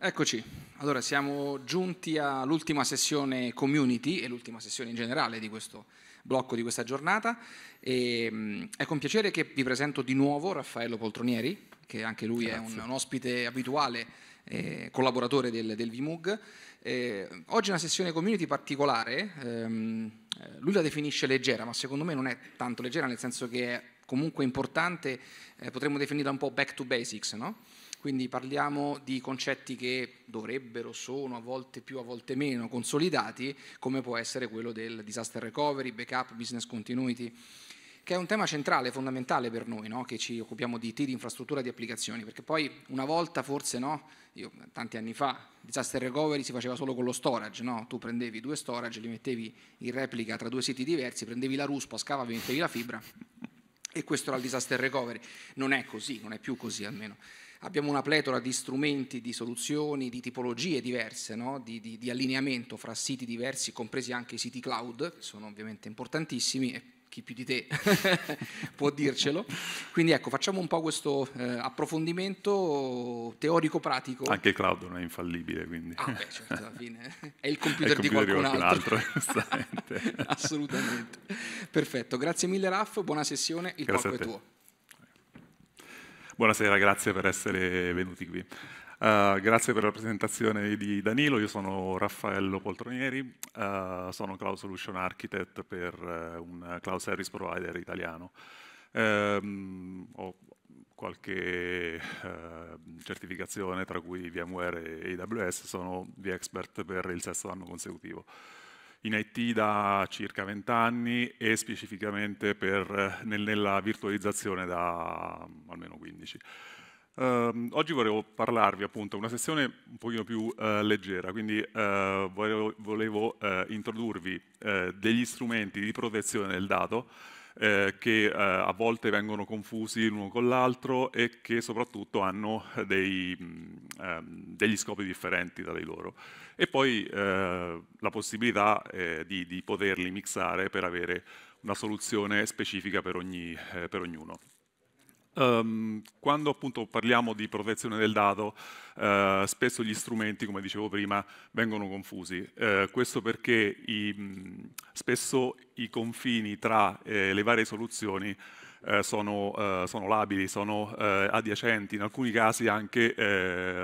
Eccoci, allora siamo giunti all'ultima sessione community e l'ultima sessione in generale di questo blocco di questa giornata e, è con piacere che vi presento di nuovo Raffaello Poltronieri, che anche lui Grazie. è un, un, ospite abituale, eh, collaboratore del, del VMUG. Eh, oggi è una sessione community particolare, ehm, eh, lui la definisce leggera, ma secondo me non è tanto leggera, nel senso che è comunque importante, eh, potremmo definirla un po' back to basics, no? Quindi parliamo di concetti che dovrebbero, sono a volte più, a volte meno consolidati, come può essere quello del disaster recovery, backup, business continuity, che è un tema centrale, fondamentale per noi, no? che ci occupiamo di IT, di infrastruttura, di applicazioni, perché poi una volta forse, no? Io, tanti anni fa, disaster recovery si faceva solo con lo storage, no? tu prendevi due storage, li mettevi in replica tra due siti diversi, prendevi la ruspa, scavavi, mettevi la fibra e questo era il disaster recovery. Non è così, non è più così almeno abbiamo una pletora di strumenti, di soluzioni, di tipologie diverse, no? di, di, di, allineamento fra siti diversi, compresi anche i siti cloud, che sono ovviamente importantissimi e chi più di te può dircelo. Quindi ecco, facciamo un po' questo eh, approfondimento teorico-pratico. Anche il cloud non è infallibile, quindi. Ah, beh, certo, alla fine è il computer, è il computer di qualcun, qualcun altro. altro Assolutamente. Perfetto, grazie mille Raff, buona sessione, il grazie palco è tuo. Buonasera, grazie per essere venuti qui. Uh, grazie per la presentazione di Danilo, io sono Raffaello Poltronieri, uh, sono Cloud Solution Architect per uh, un cloud service provider italiano. Um, ho qualche certificazione tra cui VMware e AWS, sono the expert per il sesto anno consecutivo in IT da circa 20 anni e specificamente per, nel, nella virtualizzazione da mm, almeno 15. Um, ehm, oggi volevo parlarvi appunto una sessione un pochino più uh, leggera, quindi uh, volevo, volevo uh, introdurvi eh, degli strumenti di protezione del dato eh, che eh, a volte vengono confusi l'uno con l'altro e che soprattutto hanno dei, mh, mm, ehm, degli scopi differenti tra di loro. E poi eh, la possibilità eh, di, di, poterli mixare per avere una soluzione specifica per, ogni, eh, per ognuno. Um, quando appunto parliamo di protezione del dato, uh, eh, spesso gli strumenti, come dicevo prima, vengono confusi. Uh, questo perché i, mh, mm, spesso i confini tra eh, le varie soluzioni eh, sono, eh, sono, labili, sono eh, adiacenti, in alcuni casi anche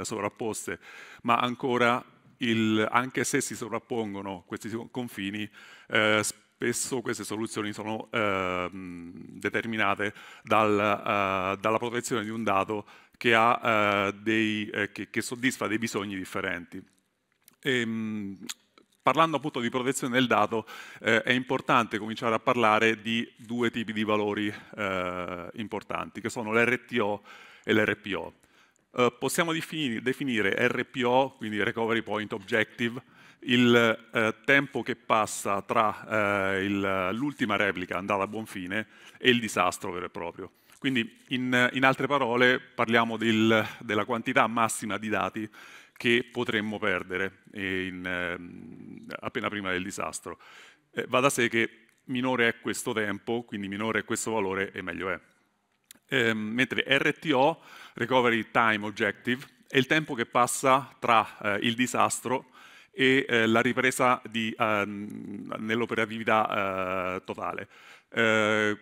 sovrapposte, ma ancora il, anche se si sovrappongono questi confini, eh, spesso queste soluzioni sono eh, determinate dal, eh, dalla protezione di un dato che, ha, eh, dei, eh, che, che soddisfa dei bisogni differenti. E, ehm, parlando appunto di protezione del dato, eh, è importante cominciare a parlare di due tipi di valori eh, importanti, che sono l'RTO e l'RPO. Eh, possiamo definire, definire, RPO, quindi Recovery Point Objective, il eh, tempo che passa tra eh, l'ultima replica andata a buon fine e il disastro vero e proprio. Quindi in, in altre parole parliamo del, della quantità massima di dati che potremmo perdere in, ehm, appena prima del disastro. Eh, va da sé che minore è questo tempo, quindi minore è questo valore e meglio è ehm, mentre RTO, Recovery Time Objective, è il tempo che passa tra eh, il disastro e eh, la ripresa ehm, nell'operatività eh, totale. Eh,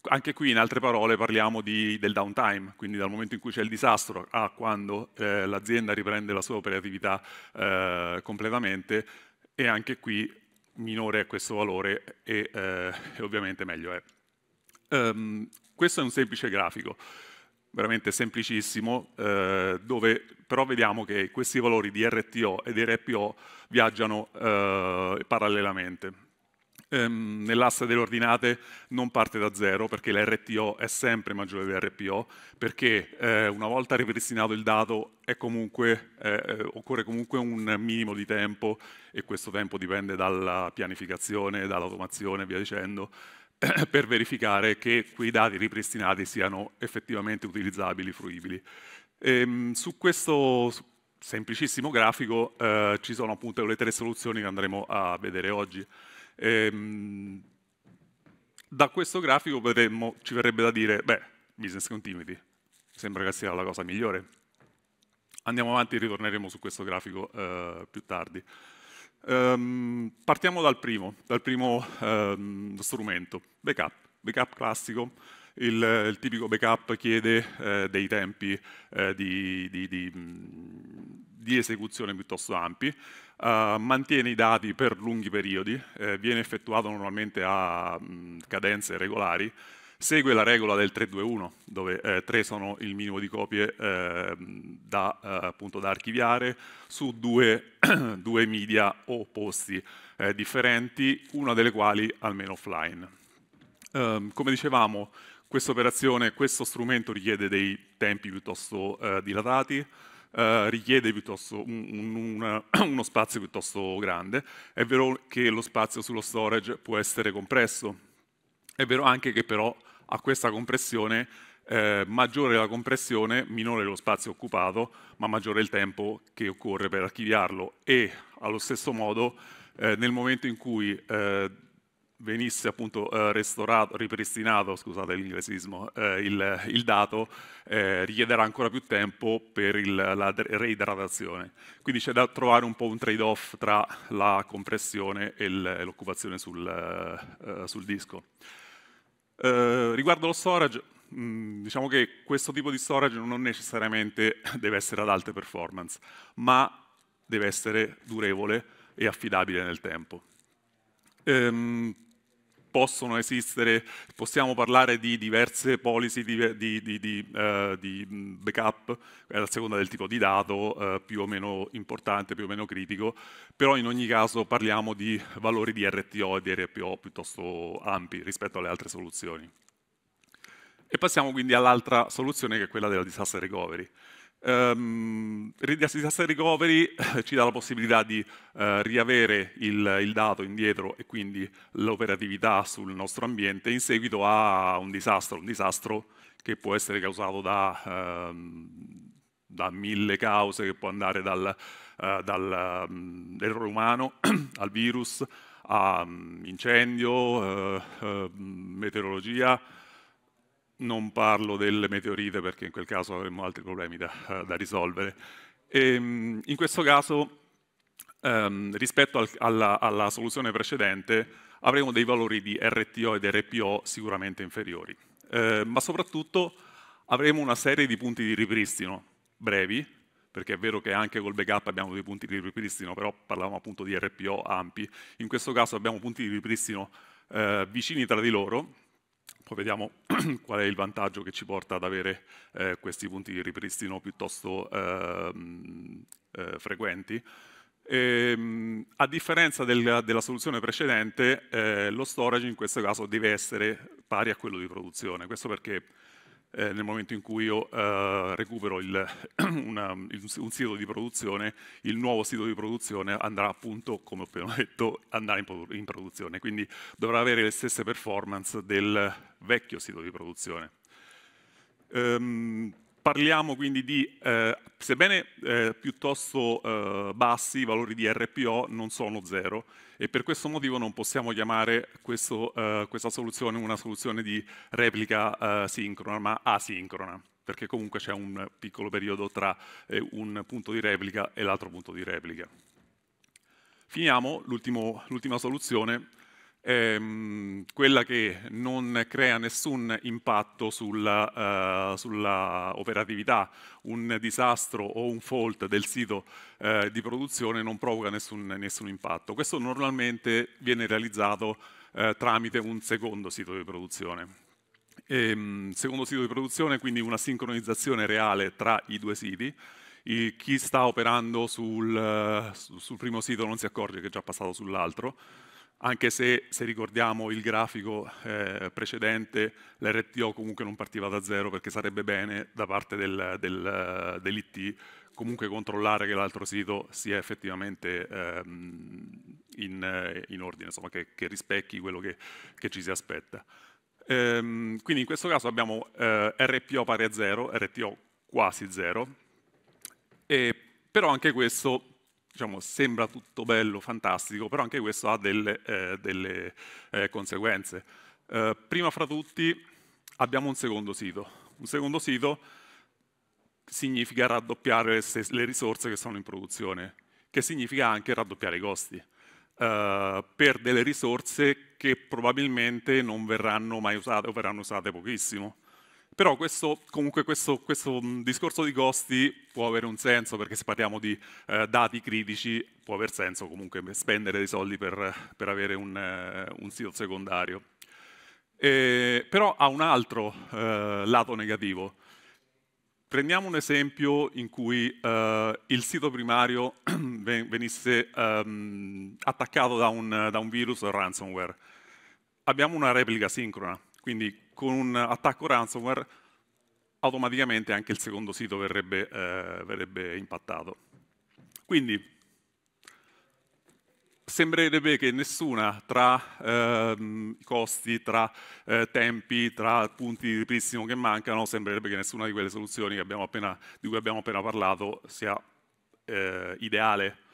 anche qui, in altre parole, parliamo di, del downtime, quindi dal momento in cui c'è il disastro a quando eh, l'azienda riprende la sua operatività eh, completamente e anche qui minore è questo valore e ovviamente meglio è. Um, questo è un semplice grafico, veramente semplicissimo, eh, dove però vediamo che questi valori di RTO e di RPO viaggiano eh, parallelamente. Um, ehm, Nell'asta delle ordinate non parte da zero perché l'RTO è sempre maggiore dell'RPO perché eh, una volta ripristinato il dato comunque, eh, eh, occorre comunque un minimo di tempo e questo tempo dipende dalla pianificazione, dall'automazione e via dicendo per verificare che quei dati ripristinati siano effettivamente utilizzabili, fruibili. Ehm, su questo semplicissimo grafico eh, ci sono appunto le tre soluzioni che andremo a vedere oggi. Ehm, da questo grafico vedremmo, ci verrebbe da dire, beh, business continuity, sembra che sia la cosa migliore. Andiamo avanti e ritorneremo su questo grafico eh, più tardi. Um, partiamo dal primo, dal primo um, strumento, backup, backup classico. Il, il tipico backup chiede eh, dei tempi eh, di, di, di, mm, di, esecuzione piuttosto ampi, uh, mantiene i dati per lunghi periodi, eh, viene effettuato normalmente a mh, mm, cadenze regolari, Segue la regola del 321, dove eh, 3 sono il minimo di copie ehm, eh, da, appunto, da, archiviare su due, due media o posti eh, differenti, una delle quali almeno offline. Ehm, come dicevamo, questa operazione, questo strumento richiede dei tempi piuttosto eh, dilatati, Uh, richiede un, un, un, uno spazio piuttosto grande. È vero che lo spazio sullo storage può essere compresso, è vero anche che però a questa compressione, eh, maggiore la compressione, minore lo spazio occupato, ma maggiore il tempo che occorre per archiviarlo. E allo stesso modo, eh, nel momento in cui eh, venisse appunto eh, ripristinato, scusate l'inglesismo, eh, il, il, dato, eh, richiederà ancora più tempo per il, la reidratazione. Quindi c'è da trovare un po' un trade-off tra la compressione e l'occupazione sul, sul disco. Eh, riguardo lo storage, mm, diciamo che questo tipo di storage non necessariamente deve essere ad alte performance, ma deve essere durevole e affidabile nel tempo. Ehm, possono esistere, possiamo parlare di diverse policy di, di, di, di eh, backup eh, a seconda del tipo di dato eh, più o meno importante, più o meno critico, però in ogni caso parliamo di valori di RTO e di RPO piuttosto ampi rispetto alle altre soluzioni. E passiamo quindi all'altra soluzione che è quella della disaster recovery. Um, ehm, disaster recovery eh, ci dà la possibilità di uh, riavere il, il, dato indietro e quindi l'operatività sul nostro ambiente in seguito a un disastro, un disastro che può essere causato da, um, da mille cause, che può andare dall'errore uh, dal, um, umano al virus, a mm, incendio, uh, meteorologia, non parlo delle meteorite perché in quel caso avremmo altri problemi da, eh, da risolvere. E, ehm, in questo caso, ehm, rispetto al, alla, alla, soluzione precedente, avremo dei valori di RTO ed RPO sicuramente inferiori, eh, ma soprattutto avremo una serie di punti di ripristino brevi, perché è vero che anche col backup abbiamo dei punti di ripristino, però parlavamo appunto di RPO ampi. In questo caso abbiamo punti di ripristino eh, vicini tra di loro, poi vediamo qual è il vantaggio che ci porta ad avere eh, questi punti di ripristino piuttosto eh, eh, frequenti. E, ehm, a differenza del, della soluzione precedente, eh, lo storage in questo caso deve essere pari a quello di produzione. Questo perché eh, nel momento in cui io eh, recupero il, una, il, un sito di produzione, il nuovo sito di produzione andrà appunto, come ho appena detto, andare in, in produzione, quindi dovrà avere le stesse performance del vecchio sito di produzione. Um, Parliamo quindi di, eh, sebbene eh, piuttosto eh, bassi, i valori di RPO non sono zero e per questo motivo non possiamo chiamare questo, eh, questa soluzione una soluzione di replica eh, sincrona, ma asincrona, perché comunque c'è un piccolo periodo tra eh, un punto di replica e l'altro punto di replica. Finiamo l'ultima soluzione ehm, quella che non crea nessun impatto sulla, eh, sulla, operatività. Un disastro o un fault del sito eh, di produzione non provoca nessun, nessun, impatto. Questo normalmente viene realizzato eh, tramite un secondo sito di produzione. E, ehm, secondo sito di produzione, quindi una sincronizzazione reale tra i due siti. I, chi sta operando sul, eh, sul primo sito non si accorge che è già passato sull'altro anche se, se ricordiamo il grafico eh, precedente, l'RTO comunque non partiva da zero perché sarebbe bene da parte del, del, dell'IT comunque controllare che l'altro sito sia effettivamente ehm, in, in, ordine, insomma, che, che rispecchi quello che, che, ci si aspetta. Ehm, quindi in questo caso abbiamo eh, RPO pari a zero, RTO quasi 0, però anche questo diciamo, sembra tutto bello, fantastico, però anche questo ha delle, eh, delle eh, conseguenze. Eh, prima fra tutti abbiamo un secondo sito. Un secondo sito significa raddoppiare le risorse che sono in produzione, che significa anche raddoppiare i costi. Uh, per delle risorse che probabilmente non verranno mai usate o verranno usate pochissimo. Però questo, comunque questo, questo, discorso di costi può avere un senso, perché se parliamo di eh, dati critici può aver senso comunque spendere dei soldi per, per avere un, eh, un, sito secondario. E, però ha un altro eh, lato negativo. Prendiamo un esempio in cui eh, il sito primario venisse ehm, attaccato da un, da un virus o ransomware. Abbiamo una replica sincrona quindi con un attacco ransomware automaticamente anche il secondo sito verrebbe, eh, verrebbe impattato. Quindi sembrerebbe che nessuna tra eh, costi, tra eh, tempi, tra punti di ripristino che mancano, sembrerebbe che nessuna di quelle soluzioni appena, di cui abbiamo appena parlato sia eh, ideale.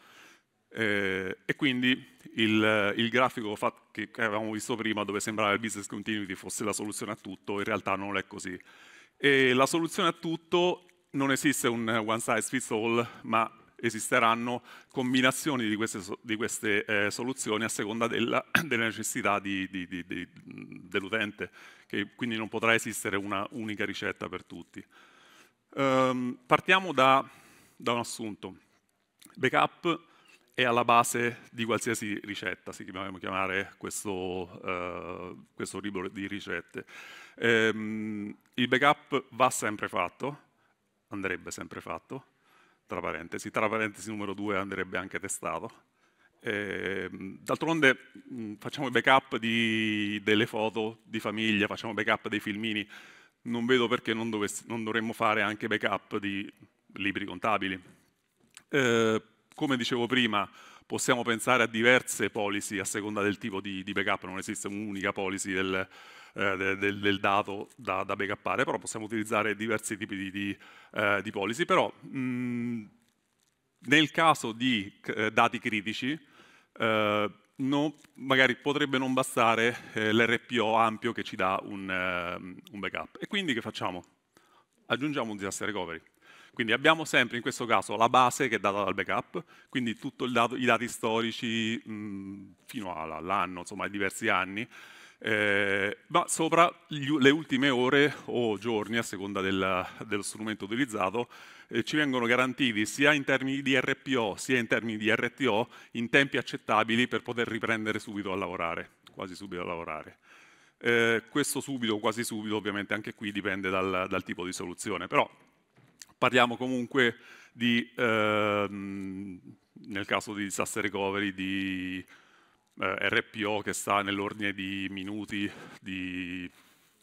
Eh, e quindi il, il grafico che avevamo visto prima dove sembrava il business continuity fosse la soluzione a tutto, in realtà non è così. E la soluzione a tutto non esiste un one size fits all, ma esisteranno combinazioni di queste, di queste eh, soluzioni a seconda della, delle necessità dell'utente, quindi non potrà esistere una unica ricetta per tutti. Um, partiamo da, da, un assunto. Backup è alla base di qualsiasi ricetta, si chiamiamo chiamare questo, uh, questo libro di ricette. Um, il backup va sempre fatto, andrebbe sempre fatto, tra parentesi, tra parentesi numero due andrebbe anche testato. Ehm, d'altronde mm, facciamo il backup di, delle foto di famiglia, facciamo backup dei filmini, non vedo perché non, dovessi, non dovremmo fare anche backup di libri contabili. Eh, come dicevo prima, possiamo pensare a diverse policy a seconda del tipo di, di backup, non esiste un'unica policy del, eh, del, del dato da, da, backuppare, però possiamo utilizzare diversi tipi di, di, eh, di policy. Però mh, nel caso di eh, dati critici, eh, no, magari potrebbe non bastare eh, l'RPO ampio che ci dà un, eh, un backup. E quindi che facciamo? Aggiungiamo un disaster recovery. Quindi abbiamo sempre in questo caso la base che è data dal backup, quindi tutti i dati storici mh, fino all'anno, insomma ai diversi anni, eh, ma sopra gli, le ultime ore o giorni, a seconda del, dello strumento utilizzato, eh, ci vengono garantiti sia in termini di RPO sia in termini di RTO in tempi accettabili per poter riprendere subito a lavorare, quasi subito a lavorare. Eh, questo subito, quasi subito, ovviamente anche qui dipende dal, dal tipo di soluzione, però Parliamo comunque di, ehm, nel caso di disaster recovery, di eh, RPO che sta nell'ordine di minuti, di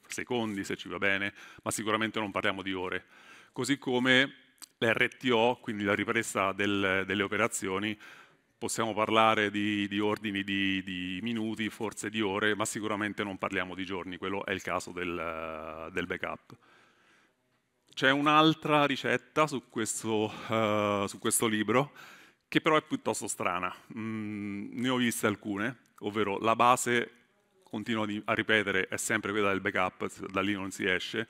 secondi se ci va bene, ma sicuramente non parliamo di ore. Così come l'RTO, quindi la ripresa del, delle operazioni, possiamo parlare di, di ordini di, di, minuti, forse di ore, ma sicuramente non parliamo di giorni, quello è il caso del, del backup. C'è un'altra ricetta su questo, uh, su questo, libro che però è piuttosto strana. Mm, ne ho viste alcune, ovvero la base, continuo a ripetere, è sempre quella del backup, da lì non si esce.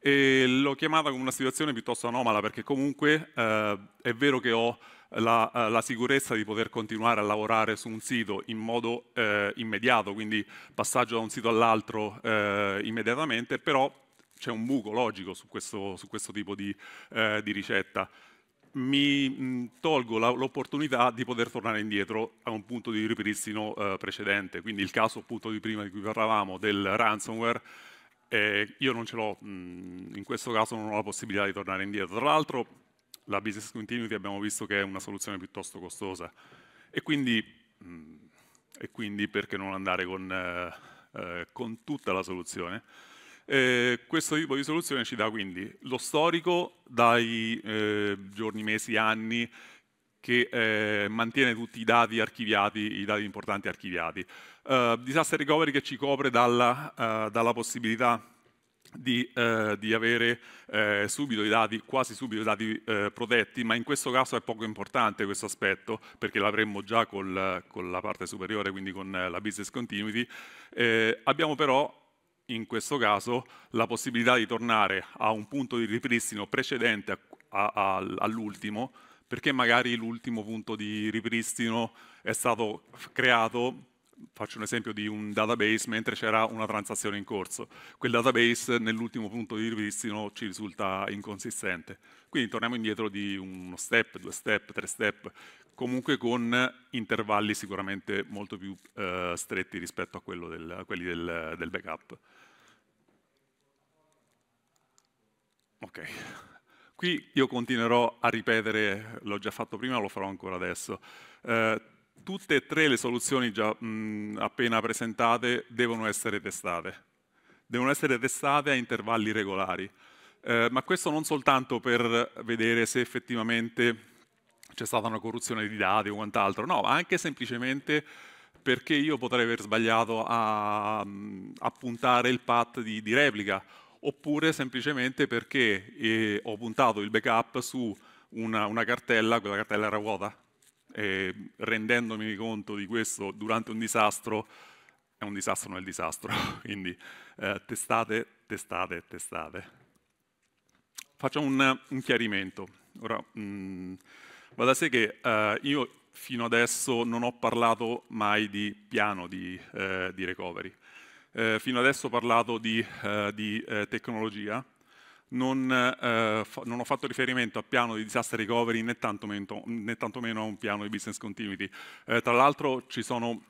E l'ho chiamata come una situazione piuttosto anomala perché comunque uh, è vero che ho la, uh, la, sicurezza di poter continuare a lavorare su un sito in modo immediato, quindi passaggio da un sito all'altro immediatamente, però c'è un buco logico su questo, su questo tipo di, eh, di, ricetta. Mi mh, tolgo l'opportunità di poter tornare indietro a un punto di ripristino eh, precedente, quindi il caso appunto di prima di cui parlavamo del ransomware, eh, io non ce l'ho, mh, in questo caso non ho la possibilità di tornare indietro. Tra l'altro la business continuity abbiamo visto che è una soluzione piuttosto costosa e quindi, mh, e quindi perché non andare con, eh, eh, con tutta la soluzione? Eh, questo tipo di soluzione ci dà quindi lo storico dai eh, giorni, mesi, anni, che eh, mantiene tutti i dati archiviati, i dati importanti archiviati. Uh, disaster recovery che ci copre dalla, uh, dalla possibilità di, eh, di, avere eh, subito i dati, quasi subito i dati eh, protetti, ma in questo caso è poco importante questo aspetto perché l'avremmo già col, con la parte superiore, quindi con la business continuity. Eh, abbiamo però in questo caso la possibilità di tornare a un punto di ripristino precedente all'ultimo, perché magari l'ultimo punto di ripristino è stato creato faccio un esempio di un database mentre c'era una transazione in corso. Quel database nell'ultimo punto di ripristino ci risulta inconsistente. Quindi torniamo indietro di uno step, due step, tre step, comunque con intervalli sicuramente molto più eh, stretti rispetto a, del, quelli del, del backup. Ok. Qui io continuerò a ripetere, l'ho già fatto prima, lo farò ancora adesso. Eh, tutte e tre le soluzioni già mh, appena presentate devono essere testate. Devono essere testate a intervalli regolari. Eh, ma questo non soltanto per vedere se effettivamente c'è stata una corruzione di dati o quant'altro, no, ma anche semplicemente perché io potrei aver sbagliato a, a puntare il path di, di replica oppure semplicemente perché eh, ho puntato il backup su una, una cartella, quella cartella era vuota, e rendendomi conto di questo durante un disastro, è un disastro nel disastro, quindi eh, testate, testate, testate. Faccio un, un chiarimento. Ora, mh, mm, va da sé che eh, io fino adesso non ho parlato mai di piano di, eh, di recovery eh, fino adesso ho parlato di, eh, di eh, tecnologia, non, eh, non, ho fatto riferimento a piano di disaster recovery né tantomeno, né tantomeno a un piano di business continuity. Eh, tra l'altro ci sono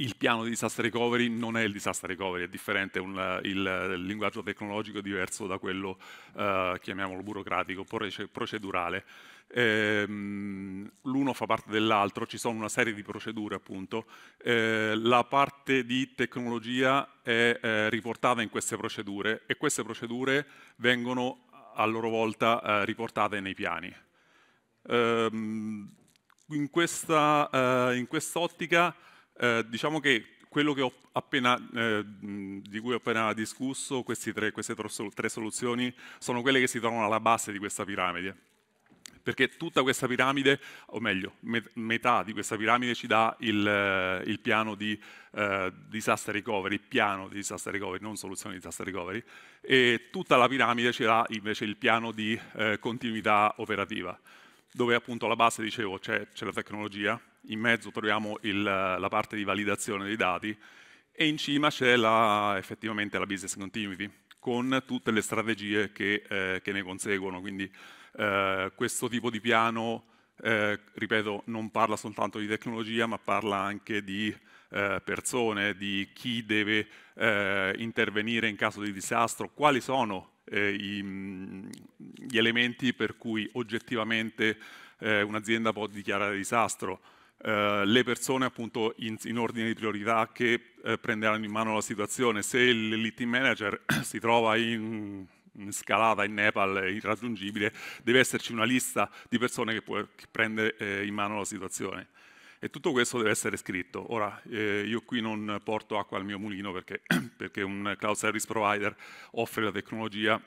il piano di disaster recovery non è il disaster recovery, è differente, un, eh, il, il, linguaggio tecnologico è diverso da quello, eh, chiamiamolo burocratico, procedurale. Ehm, L'uno fa parte dell'altro, ci sono una serie di procedure appunto. Eh, la parte di tecnologia è eh, riportata in queste procedure e queste procedure vengono a loro volta eh, riportate nei piani. Ehm, in questa, eh, in quest'ottica eh, diciamo che quello che ho appena, eh, di cui ho appena discusso, tre, queste tre soluzioni, sono quelle che si trovano alla base di questa piramide. Perché tutta questa piramide, o meglio, met- metà di questa piramide ci dà il, eh, il piano di eh, disaster recovery, piano di disaster recovery, non soluzione di disaster recovery, e tutta la piramide ci dà invece il piano di eh, continuità operativa, dove appunto alla base, dicevo, c'è, c'è la tecnologia, in mezzo troviamo il, la parte di validazione dei dati e in cima c'è effettivamente la business continuity con tutte le strategie che, eh, che ne conseguono. Quindi eh, questo tipo di piano, eh, ripeto, non parla soltanto di tecnologia, ma parla anche di eh, persone, di chi deve eh, intervenire in caso di disastro, quali sono eh, i, gli elementi per cui oggettivamente un'azienda può dichiarare disastro, eh, le persone appunto in, in, ordine di priorità che eh, prenderanno in mano la situazione. Se il team manager si trova in, in scalata in Nepal, è irraggiungibile, deve esserci una lista di persone che, può, che prende eh, in mano la situazione. E tutto questo deve essere scritto. Ora, eh, io qui non porto acqua al mio mulino perché, perché un cloud service provider offre la tecnologia,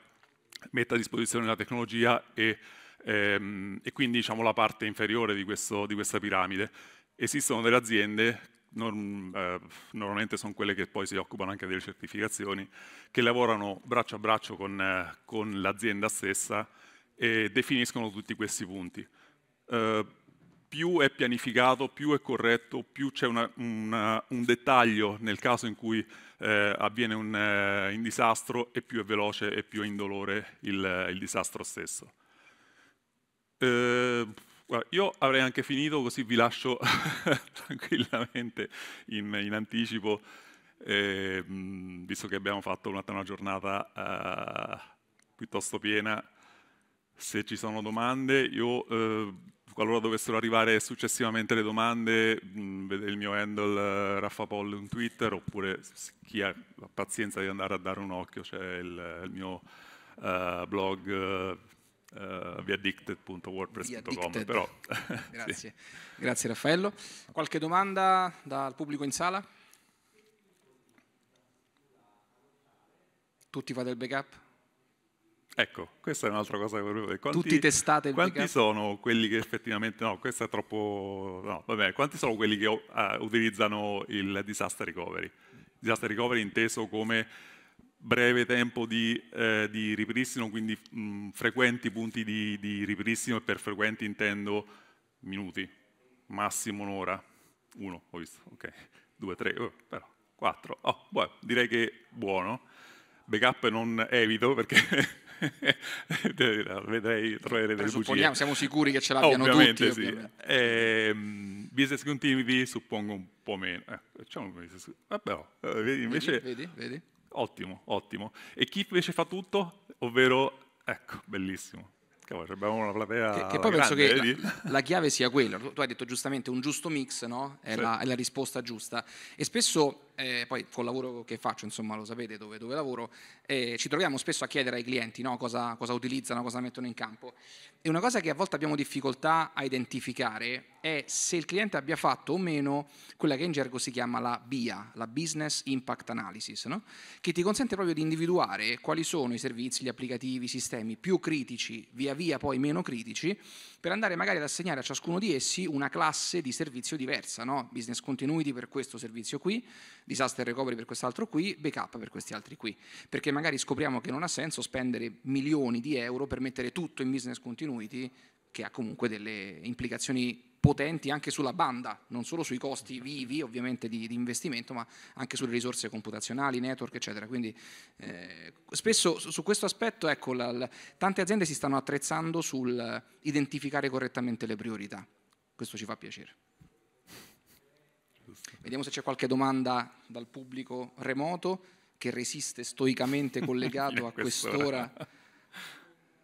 mette a disposizione la tecnologia e ehm, e quindi diciamo, la parte inferiore di, questo, di, questa piramide. Esistono delle aziende, non, eh, normalmente sono quelle che poi si occupano anche delle certificazioni, che lavorano braccio a braccio con, eh, con l'azienda stessa e definiscono tutti questi punti. Eh, più è pianificato, più è corretto, più c'è un dettaglio nel caso in cui eh, avviene un, eh, un, disastro e più è veloce e più è indolore il, il disastro stesso. Eh, guarda, io avrei anche finito così vi lascio tranquillamente in, in anticipo, eh, visto che abbiamo fatto una, una giornata eh, piuttosto piena. Se ci sono domande, io eh, qualora dovessero arrivare successivamente le domande, mm, vede il mio handle eh, Raffa Poll in Twitter, oppure chi ha la pazienza di andare a dare un occhio, c'è cioè il, il, mio eh, blog uh, eh, viaddicted.wordpress.com. Però... Grazie. sì. Grazie Raffaello. Qualche domanda dal pubblico in sala? Tutti fate il backup? Ecco, questa è un'altra cosa che volevo dire. Tutti testate il Quanti backup? sono quelli che effettivamente, no, questo è troppo, no, vabbè, quanti sono quelli che uh, utilizzano il disaster recovery? Disaster recovery inteso come breve tempo di, eh, di ripristino, quindi mh, frequenti punti di, di, ripristino e per frequenti intendo minuti, massimo un'ora, uno ho visto, ok, due, tre, oh, però, quattro, oh, beh, direi che buono, backup non evito perché vedrei trovare delle bugie. Siamo sicuri che ce oh, l'abbiano ovviamente tutti. Sì. Ovviamente. Eh, business continuity suppongo un po' meno. Eh, facciamo un business. Vabbè, oh, eh, invece vedi, vedi, vedi. Ottimo, ottimo. E chi invece fa tutto? Ovvero, ecco, bellissimo. Cavolo, abbiamo una platea. Che, che poi penso che la, la, chiave sia quella. Tu, tu, hai detto giustamente un giusto mix, no? È, sì. la, è la risposta giusta. E spesso eh, poi col lavoro che faccio, insomma lo sapete dove, dove lavoro, eh, ci troviamo spesso a chiedere ai clienti no, cosa, cosa, utilizzano, cosa mettono in campo. E una cosa che a volte abbiamo difficoltà a identificare è se il cliente abbia fatto o meno quella che in gergo si chiama la BIA, la Business Impact Analysis, no? che ti consente proprio di individuare quali sono i servizi, gli applicativi, i sistemi più critici, via via poi meno critici, per andare magari ad assegnare a ciascuno di essi una classe di servizio diversa, no? business continuity per questo servizio qui, disaster recovery per quest'altro qui, backup per questi altri qui, perché magari scopriamo che non ha senso spendere milioni di euro per mettere tutto in business continuity che ha comunque delle implicazioni potenti anche sulla banda, non solo sui costi vivi ovviamente di, di investimento, ma anche sulle risorse computazionali, network, eccetera. Quindi eh, spesso su, su questo aspetto ecco, la, la, tante aziende si stanno attrezzando sul identificare correttamente le priorità. Questo ci fa piacere. Vediamo se c'è qualche domanda dal pubblico remoto che resiste stoicamente collegato a quest'ora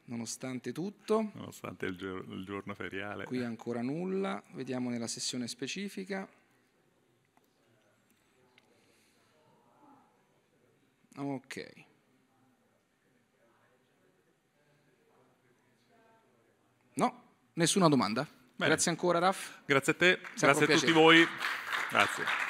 nonostante tutto. Nonostante il, gior- il giorno feriale. Qui ancora nulla, vediamo nella sessione specifica. Ok. No, nessuna domanda. Bene. Grazie ancora Raf. Grazie a te, Sempre grazie a tutti voi. Grazie.